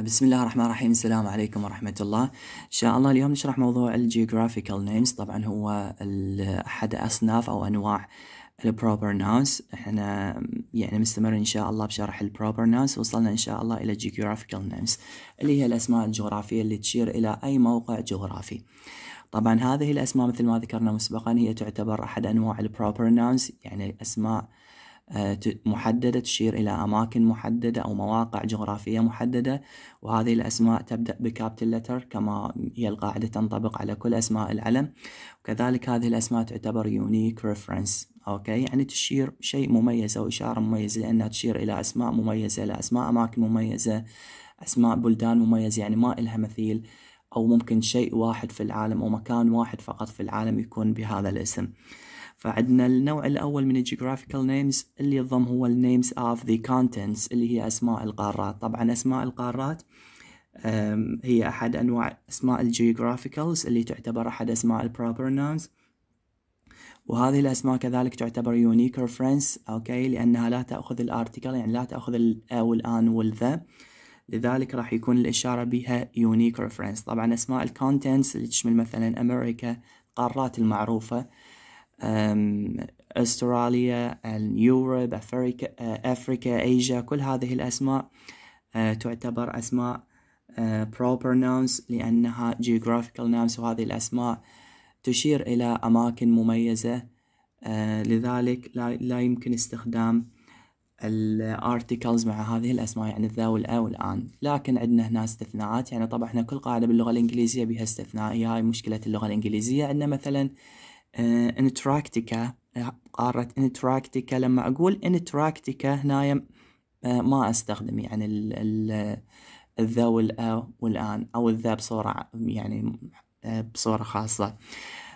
بسم الله الرحمن الرحيم السلام عليكم ورحمة الله إن شاء الله اليوم نشرح موضوع الجيوغرافيكال نيمز طبعا هو أحد أصناف أو أنواع البروبر ناونز احنا يعني مستمر ان شاء الله بشرح البروبر ناونز وصلنا ان شاء الله الى جيوغرافيكال نيمز اللي هي الاسماء الجغرافيه اللي تشير الى اي موقع جغرافي طبعا هذه الاسماء مثل ما ذكرنا مسبقا هي تعتبر احد انواع البروبر ناونز يعني اسماء آه آه، محددة تشير إلى أماكن محددة أو مواقع جغرافية محددة وهذه الأسماء تبدأ بكابتل لتر كما هي القاعدة تنطبق على كل أسماء العلم وكذلك هذه الأسماء تعتبر يونيك ريفرنس أوكي يعني تشير شيء مميز أو إشارة مميزة لأنها تشير إلى أسماء مميزة إلى أسماء أماكن مميزة أسماء بلدان مميزة يعني ما إلها مثيل أو ممكن شيء واحد في العالم أو مكان واحد فقط في العالم يكون بهذا الاسم فعندنا النوع الأول من الجيوغرافيكال نيمز اللي يضم هو النيمز اوف ذا كونتنتس اللي هي أسماء القارات طبعا أسماء القارات هي أحد أنواع أسماء الجيوغرافيكالز اللي تعتبر أحد أسماء البروبر نونز وهذه الأسماء كذلك تعتبر يونيك ريفرنس أوكي لأنها لا تأخذ الارتكل يعني لا تأخذ الأ والآن والذا لذلك راح يكون الإشارة بها يونيك ريفرنس طبعا أسماء الكونتنتس اللي تشمل مثلا أمريكا القارات المعروفة استراليا يوروب افريكا افريكا ايجا كل هذه الاسماء تعتبر اسماء proper nouns لانها geographical nouns وهذه الاسماء تشير الى اماكن مميزه لذلك لا يمكن استخدام الارتكلز مع هذه الاسماء يعني الذا والا والان لكن عندنا هنا استثناءات يعني طبعا احنا كل قاعده باللغه الانجليزيه بها استثناء هي هاي مشكله اللغه الانجليزيه عندنا مثلا انتراكتيكا آه، آه، قارة انتراكتيكا لما أقول انتراكتيكا هنا آه، ما أستخدم يعني الذا والأ والآن أو الذا بصورة يعني بصورة خاصة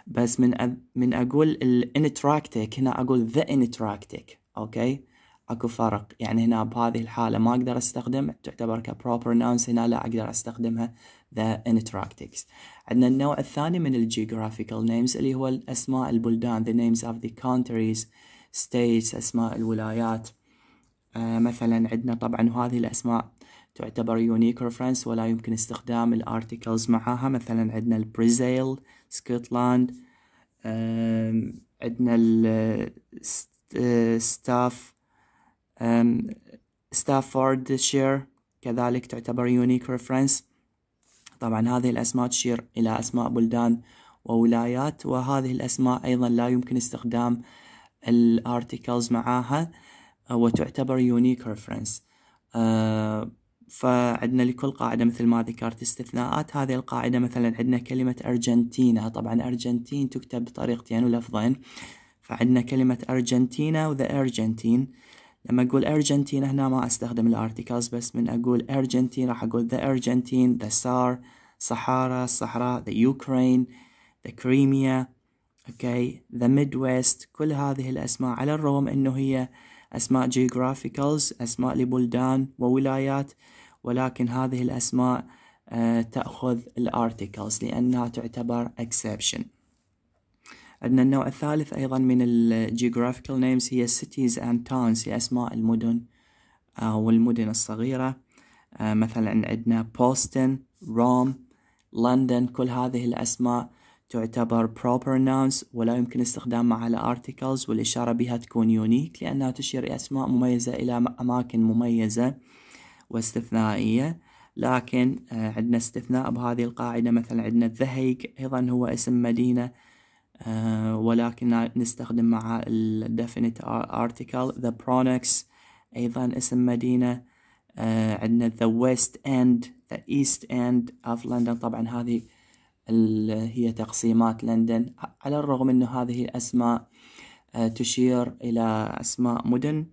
بس من من أقول الانتراكتيك هنا أقول ذا انتراكتيك أوكي اكو فرق يعني هنا بهذه الحالة ما اقدر استخدم تعتبر كبروبر نونس هنا لا اقدر استخدمها ذا انتراكتيكس عندنا النوع الثاني من الجيوغرافيكال نيمز اللي هو اسماء البلدان the names of the countries states أسماء الولايات آه مثلا عندنا طبعا هذه الأسماء تعتبر يونيك ريفرنس ولا يمكن استخدام الارتكلز معاها مثلا عندنا البرازيل سكوتلاند عندنا الستاف آه، شير كذلك تعتبر يونيك ريفرنس طبعا هذه الأسماء تشير إلى أسماء بلدان وولايات وهذه الأسماء أيضا لا يمكن استخدام الارتيكلز معاها آه، وتعتبر يونيك ريفرنس آه، فعندنا لكل قاعدة مثل ما ذكرت استثناءات هذه القاعدة مثلا عندنا كلمة أرجنتينا طبعا أرجنتين تكتب بطريقتين ولفظين فعندنا كلمة أرجنتينا وذا أرجنتين لما أقول أرجنتين هنا ما أستخدم الارتكاز بس من أقول أرجنتين راح أقول the Argentine, the سار صحارى, الصحراء, the Ukraine, the Crimea, okay, the Midwest كل هذه الأسماء على الرغم أنه هي أسماء جيوغرافيكالز أسماء لبلدان وولايات ولكن هذه الأسماء آه، تأخذ الارتكلز لأنها تعتبر exception عندنا النوع الثالث أيضا من الجيوغرافيكال نيمز هي سيتيز أند تاونز هي أسماء المدن أو آه، المدن الصغيرة آه، مثلا عندنا بوستن روم لندن كل هذه الأسماء تعتبر proper nouns ولا يمكن استخدامها على articles والإشارة بها تكون يونيك لأنها تشير أسماء مميزة إلى أماكن مميزة واستثنائية لكن آه، عندنا استثناء بهذه القاعدة مثلا عندنا ذهيك أيضا هو اسم مدينة آه، ولكن نستخدم مع ال definite article the Bronx أيضا اسم مدينة آه، عندنا the west end the east end of London طبعا هذه هي تقسيمات لندن على الرغم أن هذه الأسماء آه، تشير إلى أسماء مدن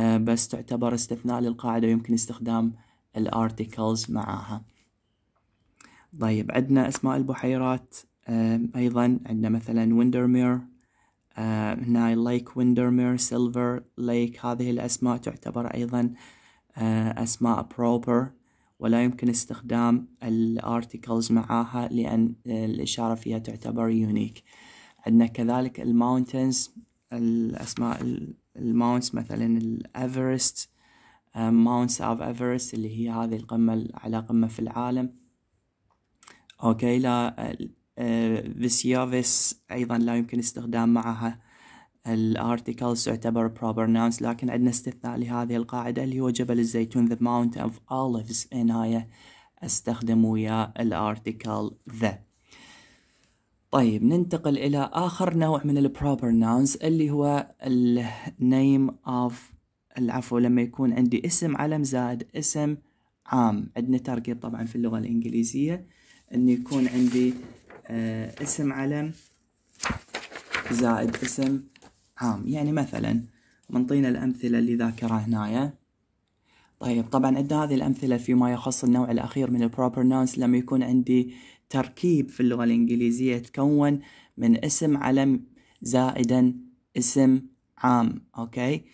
بس تعتبر استثناء للقاعدة ويمكن استخدام الارتكلز معها طيب عندنا أسماء البحيرات أيضا عندنا مثلا ويندرمير هنا لايك ويندرمير سيلفر ليك هذه الأسماء تعتبر أيضا أسماء بروبر ولا يمكن استخدام الارتكلز معاها لأن الإشارة فيها تعتبر يونيك عندنا كذلك الماونتنز الأسماء الماونتس مثلا الأفرست ماونتس أوف أفرست اللي هي هذه القمة على قمة في العالم أوكي لا فيسيوفيس آه، أيضا لا يمكن استخدام معها الارتكلز تعتبر proper nouns لكن عندنا استثناء لهذه القاعدة اللي هو جبل الزيتون the mountain of olives هنا استخدم ويا الارتكل the طيب ننتقل إلى آخر نوع من البروبر ناونز اللي هو النيم اوف العفو لما يكون عندي اسم علم زائد اسم عام عندنا تركيب طبعا في اللغة الإنجليزية أن يكون عندي آه، اسم علم زائد اسم عام يعني مثلا منطينا الأمثلة اللي ذاكرها هنايا طيب طبعا عندنا هذه الأمثلة فيما يخص النوع الأخير من البروبر نونس لما يكون عندي تركيب في اللغة الإنجليزية يتكون من اسم علم زائدا اسم عام أوكي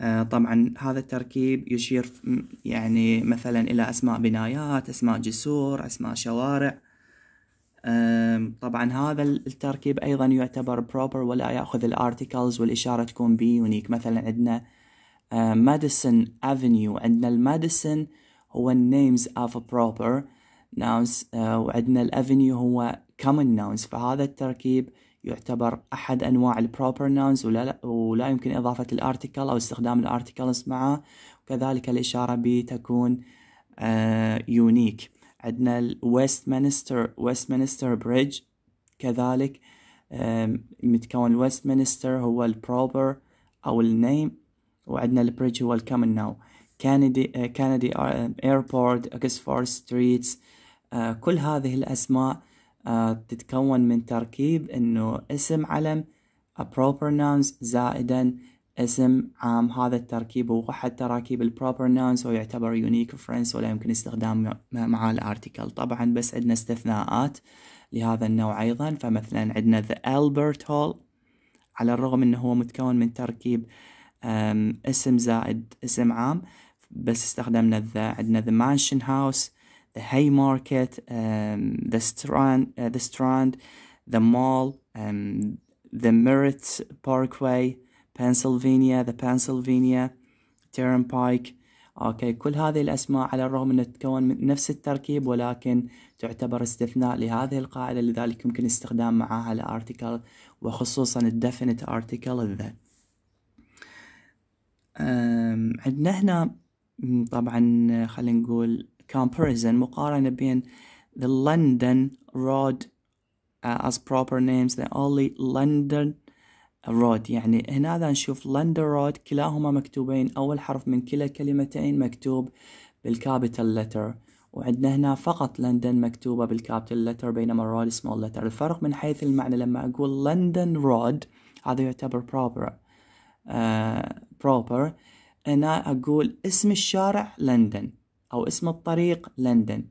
آه، طبعا هذا التركيب يشير يعني مثلا إلى أسماء بنايات أسماء جسور أسماء شوارع طبعا هذا التركيب ايضا يعتبر بروبر ولا ياخذ الارتكلز والاشاره تكون بي يونيك مثلا عندنا ماديسون افنيو عندنا الماديسون هو النيمز اوف proper nouns أه، وعندنا الافنيو هو common nouns فهذا التركيب يعتبر احد انواع البروبر ناونز ولا, ولا يمكن اضافه الارتكل او استخدام الارتكلز معه وكذلك الاشاره بي تكون يونيك أه، عندنا الويستمنستر ويستمنستر بريدج كذلك متكون الويستمنستر هو البروبر او النيم وعندنا البريدج هو الكومن ناو كندي كندي ايربورت اكسفورد ستريتس كل هذه الاسماء آه، تتكون من تركيب انه اسم علم a proper nouns زائدا اسم عام هذا التركيب هو أحد تراكيب البروبر ناونز هو يعتبر يونيك فرنس ولا يمكن استخدام مع الارتكل طبعا بس عندنا استثناءات لهذا النوع ايضا فمثلا عندنا the Albert Hall على الرغم انه هو متكون من تركيب اسم زائد اسم عام بس استخدمنا the عندنا the mansion house the haymarket um, the strand uh, the strand the mall um, the Merritt Parkway بنسلفانيا ذا بنسلفانيا تيرن بايك اوكي كل هذه الاسماء على الرغم انها تتكون من نفس التركيب ولكن تعتبر استثناء لهذه القاعده لذلك يمكن استخدام معها الارتكل وخصوصا الدفنت ارتكل ذا عندنا هنا طبعا خلينا نقول comparison مقارنة بين the London road uh, as proper names the only London رود يعني هنا ذا نشوف لندن رود كلاهما مكتوبين أول حرف من كلا كلمتين مكتوب بالكابيتال لتر وعندنا هنا فقط لندن مكتوبة بالكابيتال لتر بينما رود سمول لتر الفرق من حيث المعنى لما أقول لندن رود هذا يعتبر بروبر بروبر أنا أقول اسم الشارع لندن أو اسم الطريق لندن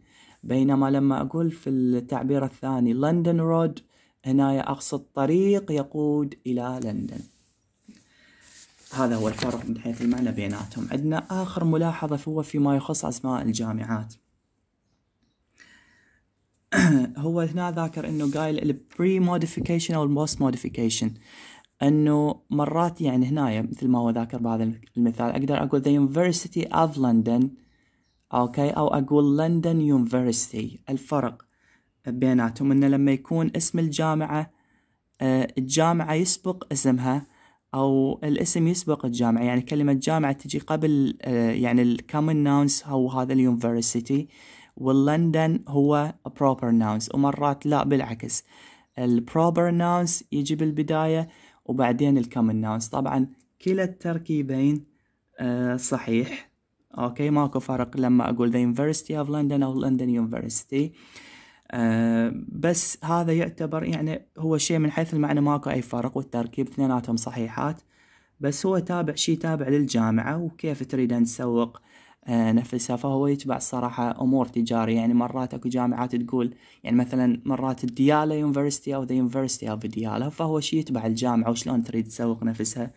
بينما لما أقول في التعبير الثاني لندن رود هنا أقصد طريق يقود إلى لندن هذا هو الفرق من حيث المعنى بيناتهم عندنا آخر ملاحظة هو فيما يخص أسماء الجامعات هو هنا ذاكر انه قايل البري موديفيكيشن او البوست موديفيكيشن انه مرات يعني هنا مثل ما هو ذاكر بهذا المثال اقدر اقول the university of London اوكي او اقول لندن University الفرق بيناتهم انه لما يكون اسم الجامعه آه، الجامعه يسبق اسمها او الاسم يسبق الجامعه يعني كلمه جامعه تجي قبل آه، يعني الكومن ناونس هو هذا اليونيفرسيتي واللندن هو بروبر ناونس ومرات لا بالعكس البروبر ناونس يجي بالبدايه وبعدين الكومن ناونس طبعا كلا التركيبين آه، صحيح اوكي ماكو فرق لما اقول the University of London او London University بس هذا يعتبر يعني هو شيء من حيث المعنى ماكو أي فرق والتركيب اثنيناتهم صحيحات بس هو تابع شيء تابع للجامعة وكيف تريد أن تسوق آه، نفسها فهو يتبع الصراحة أمور تجارية يعني مرات أكو جامعات تقول يعني مثلا مرات الديالة يونيفرستي أو ذا يونيفرستي أوف ديالة فهو شيء يتبع الجامعة وشلون تريد تسوق نفسها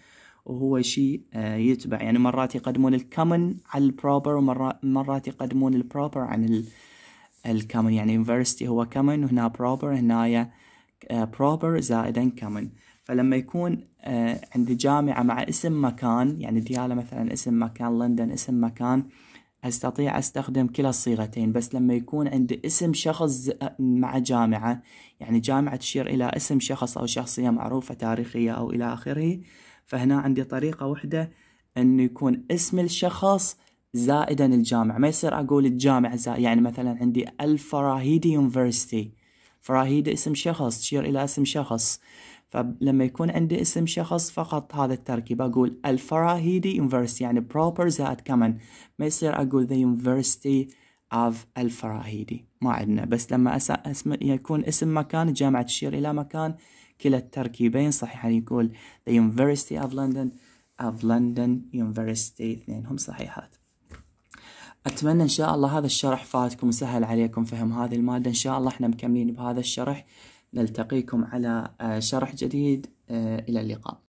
وهو شيء آه، يتبع يعني مرات يقدمون الكمن على البروبر ومرات يقدمون البروبر عن ال... الكومن يعني university هو كومن وهنا بروبر هنا بروبر آه، زائدا كومن فلما يكون آه، عندي جامعة مع اسم مكان يعني ديالا مثلا اسم مكان لندن اسم مكان استطيع استخدم كلا الصيغتين بس لما يكون عندي اسم شخص آه، مع جامعة يعني جامعة تشير الى اسم شخص او شخصية معروفة تاريخية او الى اخره فهنا عندي طريقة واحدة انه يكون اسم الشخص زائدا الجامع ما يصير أقول الجامع زائد يعني مثلا عندي الفراهيدي يونيفرستي فراهيدي اسم شخص تشير إلى اسم شخص فلما يكون عندي اسم شخص فقط هذا التركيب أقول الفراهيدي يونيفرستي يعني بروبر زائد كمان ما يصير أقول ذا يونيفرستي اوف الفراهيدي ما عندنا بس لما أس... اسم... يكون اسم مكان الجامعة تشير إلى مكان كلا التركيبين صحيح يعني يقول the University of London of London University اثنينهم صحيحات أتمنى إن شاء الله هذا الشرح فاتكم وسهل عليكم فهم هذه المادة إن شاء الله إحنا مكملين بهذا الشرح نلتقيكم على آه، شرح جديد آه، إلى اللقاء